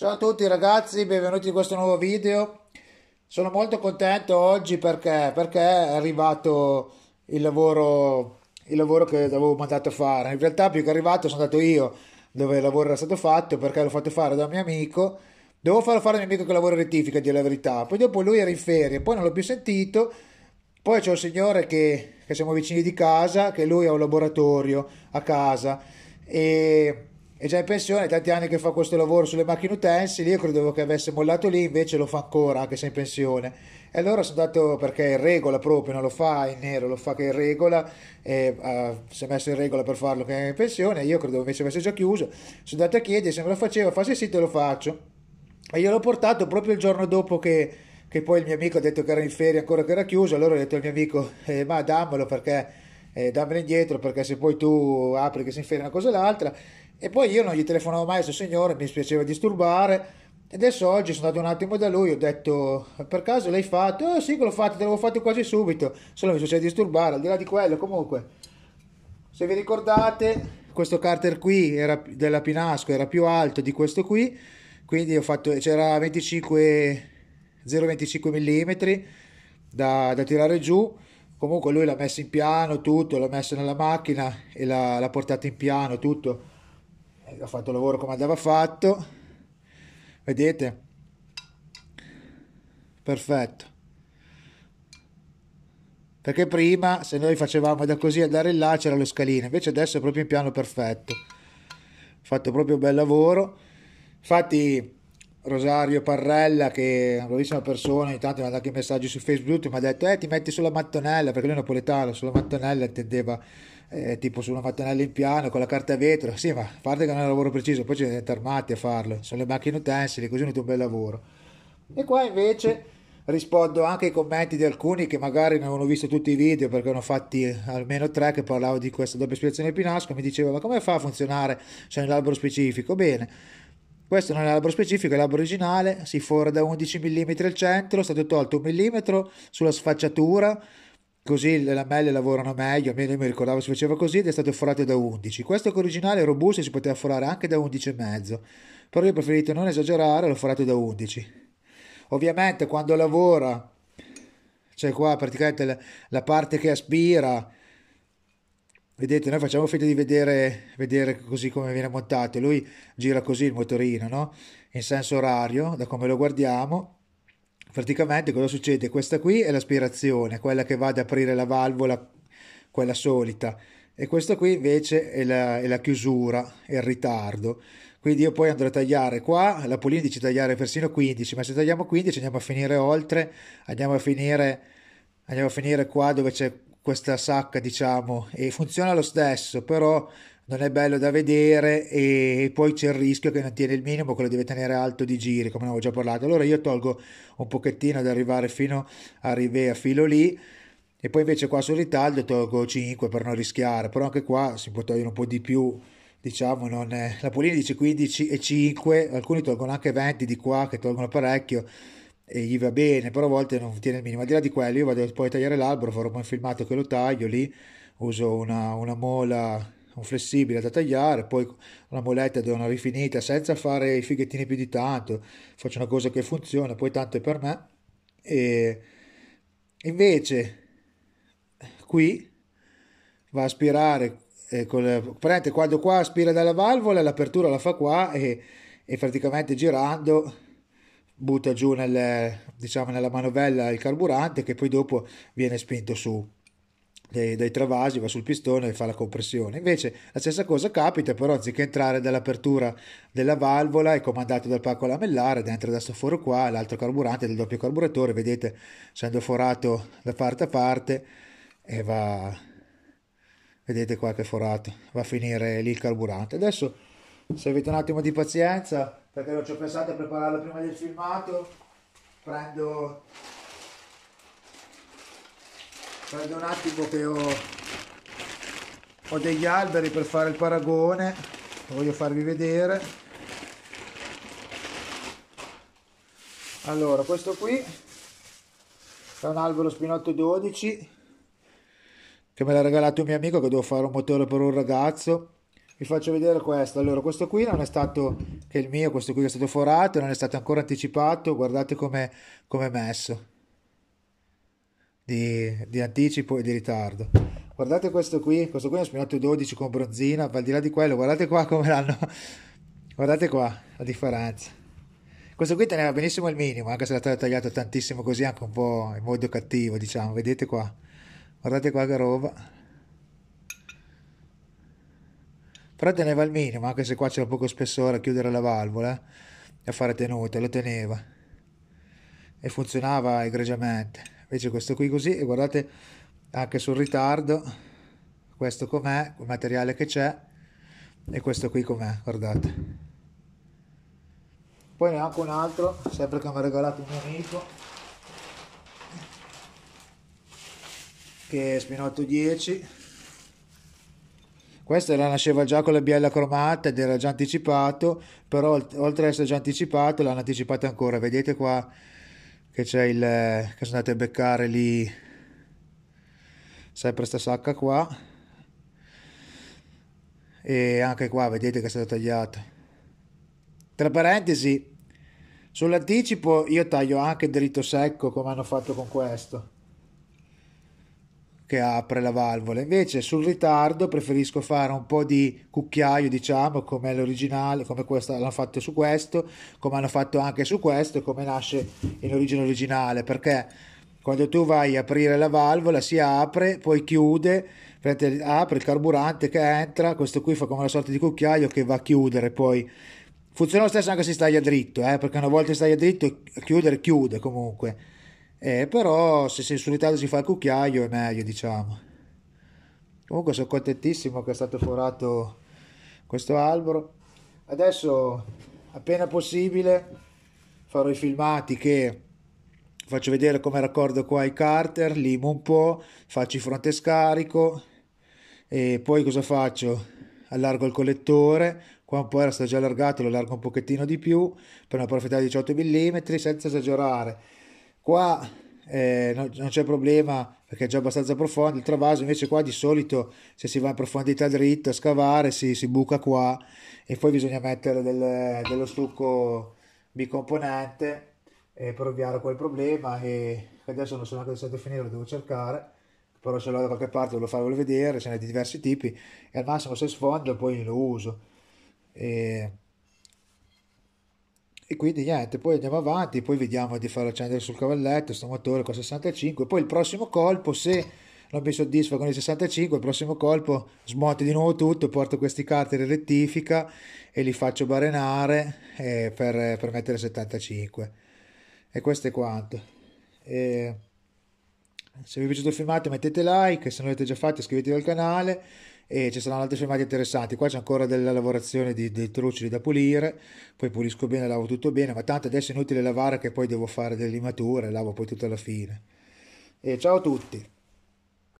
Ciao a tutti ragazzi, benvenuti in questo nuovo video. Sono molto contento oggi perché, perché è arrivato il lavoro, il lavoro che avevo mandato a fare. In realtà più che arrivato sono andato io dove il lavoro era stato fatto perché l'ho fatto fare da un mio amico. Devo farlo fare a un mio amico che lavora in rettifica, di la verità. Poi dopo lui era in ferie, poi non l'ho più sentito. Poi c'è un signore che, che siamo vicini di casa, che lui ha un laboratorio a casa e è già in pensione, tanti anni che fa questo lavoro sulle macchine utensili, io credevo che avesse mollato lì, invece lo fa ancora, anche se è in pensione. E allora sono andato perché è in regola proprio, non lo fa in nero, lo fa che è in regola, e, uh, si è messo in regola per farlo che è in pensione, io credevo invece avesse già chiuso, sono andato a chiedere se me lo faceva, fa sì sì te lo faccio. E io l'ho portato proprio il giorno dopo che, che, poi il mio amico ha detto che era in ferie ancora che era chiuso, allora ho detto al mio amico, eh, ma dammelo perché... Eh, dammelo indietro perché se poi tu apri che si infila una cosa o l'altra e poi io non gli telefonavo mai a questo signore, mi spiaceva disturbare. adesso oggi sono andato un attimo da lui, ho detto, per caso l'hai fatto? Oh sì, l'ho fatto, te l'avevo fatto quasi subito, solo mi succede disturbare, al di là di quello, comunque, se vi ricordate, questo carter qui era della Pinasco, era più alto di questo qui, quindi ho fatto, c'era 25, 0,25 mm da, da tirare giù, comunque lui l'ha messo in piano tutto, l'ha messo nella macchina e l'ha, l'ha portato in piano tutto, eh, ho fatto il lavoro come andava fatto vedete perfetto perché prima se noi facevamo da così andare in là c'era lo scalino invece adesso è proprio in piano perfetto fatto proprio un bel lavoro infatti Rosario Parrella, che è una bravissima persona, ogni tanto mi ha dato anche messaggi su Facebook, mi ha detto, eh ti metti sulla mattonella, perché lui è napoletano, sulla mattonella intendeva eh, tipo su una mattonella in piano con la carta vetro, sì ma a parte che non è un lavoro preciso, poi ci siete armati a farlo, sono le macchine utensili, così non è un bel lavoro. E qua invece rispondo anche ai commenti di alcuni che magari non avevano visto tutti i video perché erano fatti almeno tre che parlavo di questa doppia spiegazione di Pinasco mi diceva ma come fa a funzionare cioè albero specifico bene questo non è l'albero specifico, è l'albero originale, si fora da 11 mm al centro, è stato tolto un mm sulla sfacciatura, così le lamelle lavorano meglio, almeno io mi ricordavo si faceva così ed è stato forato da 11. Questo che originale è robusto e si poteva forare anche da 11,5, però io ho preferito non esagerare, l'ho forato da 11. Ovviamente quando lavora, cioè qua praticamente la parte che aspira Vedete, noi facciamo finta di vedere, vedere, così come viene montato. Lui gira così il motorino, no? In senso orario, da come lo guardiamo. Praticamente cosa succede? Questa qui è l'aspirazione, quella che va ad aprire la valvola, quella solita. E questa qui invece è la, è la chiusura, è il ritardo. Quindi io poi andrò a tagliare qua, la Polini dice tagliare persino 15, ma se tagliamo 15 andiamo a finire oltre, andiamo a finire, andiamo a finire qua dove c'è questa sacca diciamo e funziona lo stesso però non è bello da vedere e poi c'è il rischio che non tiene il minimo, quello deve tenere alto di giri, come avevo già parlato. Allora io tolgo un pochettino ad arrivare fino a Rivea, filo lì, e poi invece qua sul ritaglio tolgo 5 per non rischiare, però anche qua si può togliere un po' di più, diciamo, non è... la Polini dice 15 e 5, alcuni tolgono anche 20 di qua che tolgono parecchio, e gli va bene, però a volte non tiene il minimo. Al di là di quello, io vado poi a tagliare l'albero, farò un filmato che lo taglio lì, uso una, una mola, un flessibile da tagliare, poi una moletta da una rifinita senza fare i fighettini più di tanto, faccio una cosa che funziona, poi tanto è per me. E invece qui va a aspirare, eh, quando qua aspira dalla valvola, l'apertura la fa qua e, e praticamente girando butta giù nel, diciamo, nella manovella il carburante che poi dopo viene spinto su dai, dai travasi, va sul pistone e fa la compressione. Invece la stessa cosa capita, però anziché entrare dall'apertura della valvola è comandato dal pacco lamellare, dentro da sto foro qua, l'altro carburante del doppio carburatore, vedete, essendo forato da parte a parte e va... Vedete qua che forato, va a finire lì il carburante. Adesso se avete un attimo di pazienza perché non ci ho pensato a prepararlo prima del filmato prendo prendo un attimo che ho, ho degli alberi per fare il paragone voglio farvi vedere allora questo qui è un albero spinotto 12 che me l'ha regalato un mio amico che devo fare un motore per un ragazzo vi faccio vedere questo. Allora, questo qui non è stato che il mio, questo qui è stato forato, non è stato ancora anticipato. Guardate come è messo di, di, anticipo e di ritardo. Guardate questo qui, questo qui è un spinato 12 con bronzina, al di là di quello, guardate qua come l'hanno. Guardate qua la differenza. Questo qui teneva benissimo il minimo, anche se l'ha tagliato tantissimo così, anche un po' in modo cattivo, diciamo. Vedete qua, guardate qua che roba. però teneva il minimo, anche se qua c'era poco spessore a chiudere la valvola e eh, a fare tenute, lo teneva e funzionava egregiamente. Invece questo qui così, e guardate anche sul ritardo, questo com'è, il materiale che c'è, e questo qui com'è, guardate. Poi ne ho anche un altro, sempre che mi ha regalato un mio amico, che è Spinotto 10, questa la nasceva già con la biella cromata ed era già anticipato, però oltre ad essere già anticipato l'hanno anticipata ancora. Vedete qua che c'è il... che sono andate a beccare lì sempre sta sacca qua e anche qua vedete che è stata tagliata. Tra parentesi, sull'anticipo io taglio anche dritto secco come hanno fatto con questo che apre la valvola. Invece sul ritardo preferisco fare un po' di cucchiaio, diciamo, come l'originale, come questa, l'hanno fatto su questo, come hanno fatto anche su questo, come nasce in origine originale, perché quando tu vai a aprire la valvola si apre, poi chiude, apre il carburante che entra, questo qui fa come una sorta di cucchiaio che va a chiudere poi. Funziona lo stesso anche se stai a dritto, eh, perché una volta stai a dritto chiudere chiude comunque eh, però se sei solitario si fa il cucchiaio è meglio, diciamo. Comunque sono contentissimo che è stato forato questo albero. Adesso, appena possibile, farò i filmati che faccio vedere come raccordo qua i carter, limo un po', faccio il fronte scarico e poi cosa faccio? Allargo il collettore, qua un po' era stato già allargato, lo allargo un pochettino di più per una profondità di 18 mm senza esagerare Qua eh, no, non c'è problema perché è già abbastanza profondo. Il travaso invece qua di solito se si va in profondità dritta a scavare si, si buca qua e poi bisogna mettere del, dello stucco bicomponente eh, per ovviare a quel problema e adesso non sono anche riuscito a lo devo cercare però se l'ho da qualche parte ve lo farò vedere, ce n'è di diversi tipi e al massimo se sfondo poi lo uso. E e quindi niente, poi andiamo avanti, poi vediamo di far accendere sul cavalletto questo motore con 65, poi il prossimo colpo se non mi soddisfa con il 65, il prossimo colpo smonto di nuovo tutto, porto questi carte di rettifica e li faccio barenare eh, per, per, mettere 75 e questo è quanto. E se vi è piaciuto il filmato mettete like, se non l'avete già fatto iscrivetevi al canale e ci saranno altri filmati interessanti. Qua c'è ancora della lavorazione di, dei truccioli da pulire, poi pulisco bene, lavo tutto bene, ma tanto adesso è inutile lavare che poi devo fare delle limature, lavo poi tutto alla fine. E ciao a tutti!